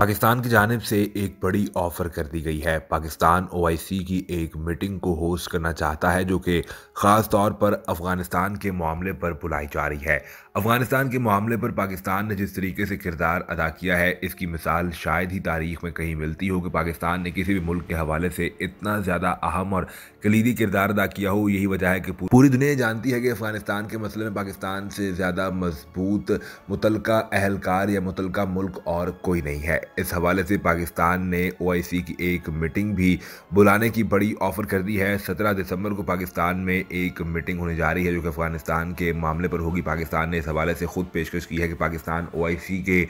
पाकिस्तान की जानब से एक बड़ी ऑफर कर दी गई है पाकिस्तान ओ की एक मीटिंग को होस्ट करना चाहता है जो कि ख़ास तौर पर अफ़गानिस्तान के मामले पर बुलाई जा रही है अफ़गानिस्तान के मामले पर पाकिस्तान ने जिस तरीके से किरदार अदा किया है इसकी मिसाल शायद ही तारीख में कहीं मिलती हो कि पाकिस्तान ने किसी भी मुल्क के हवाले से इतना ज़्यादा अहम और कलीदी किरदार अदा किया हो यही वजह है कि पूरी दुनिया जानती है कि अफ़गानिस्तान के मसले में पाकिस्तान से ज़्यादा मजबूत मुतलका अहलकार या मुतलका मुल्क और कोई नहीं है इस हवाले से पाकिस्तान ने ओ की एक मीटिंग भी बुलाने की बड़ी ऑफर कर दी है सत्रह दिसंबर को पाकिस्तान में एक मीटिंग होने जा रही है जो कि अफगानिस्तान के मामले पर होगी पाकिस्तान ने इस हवाले से खुद पेशकश की है कि पाकिस्तान ओ के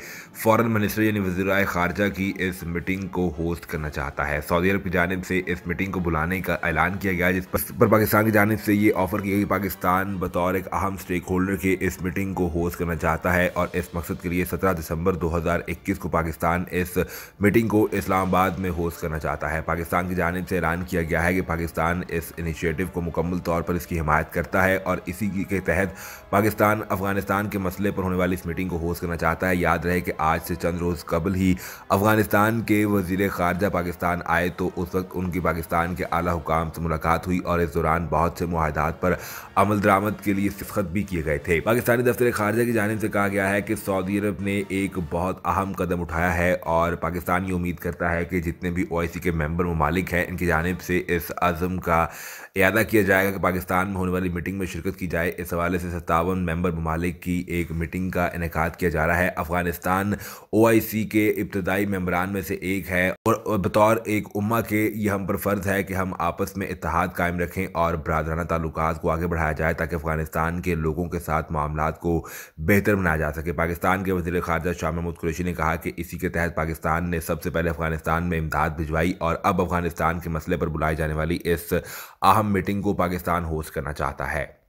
फॉरन मिनिस्टर यानी वजीर खारजा की इस मीटिंग को होस्ट करना चाहता है सऊदी अरब की जानब से इस मीटिंग को बुलाने का ऐलान किया गया जिस पर पाकिस्तान की जानब से ये ऑफर की कि पाकिस्तान बतौर एक अहम स्टेक होल्डर के इस मीटिंग को होस्ट करना चाहता है और इस मकसद के लिए सत्रह दिसंबर 2021 को पाकिस्तान इस मीटिंग को इस्लामाबाद में होस्ट करना चाहता है पाकिस्तान की जानब से ऐलान किया गया है कि पाकिस्तान इस इनिशिएटिव को मुकम्मल तौर पर इसकी हिमायत करता है और इसी के तहत पाकिस्तान अफगानिस्तान के मसले पर होने वाली इस मीटिंग को होस्ट करना चाहता है याद रहे कि आज से चंद रोज़ कबल ही अफगानिस्तान के वजीर खारजा पाकिस्तान आए तो उस वक्त उनकी पाकिस्तान के आला हुकाम से मुलाकात हुई और इस दौरान बहुत से माहदात पर अमल दरामद के लिए सिफत भी किए गए थे पाकिस्तानी दफ्तर खारजा की जानब से कहा गया है कि सऊदी अरब ने एक बहुत अहम कदम उठाया है और पाकिस्तान ये उम्मीद करता है कि जितने भी ओ के मेंबर ममालिक हैं इनकी जानब से इस अज़म का अदा किया जाएगा कि पाकिस्तान में होने वाली मीटिंग में शिरकत की जाए इस हवाले से सत्तावन मेंबर ममालिक की एक मीटिंग का इनका किया जा रहा है अफगानिस्तान ओ के इब्तदाई मेम्बरान में से एक है और बतौर एक उम्मा के ये हम पर फ़र्ज़ है कि हम आपस में इतिहाद कायम रखें और बरदराना ताल्लुक को आगे बढ़ाया जाए ताकि अफगानिस्तान के लोगों के साथ मामला को बेहतर बनाया जा सके पाकिस्तान के वजी खारजा शाह महमूद कुरैशी ने कहा कि इसी के तहत तहत पाकिस्तान ने सबसे पहले अफगानिस्तान में इमदाद भिजवाई और अब अफगानिस्तान के मसले पर बुलाई जाने वाली इस अहम मीटिंग को पाकिस्तान होस्ट करना चाहता है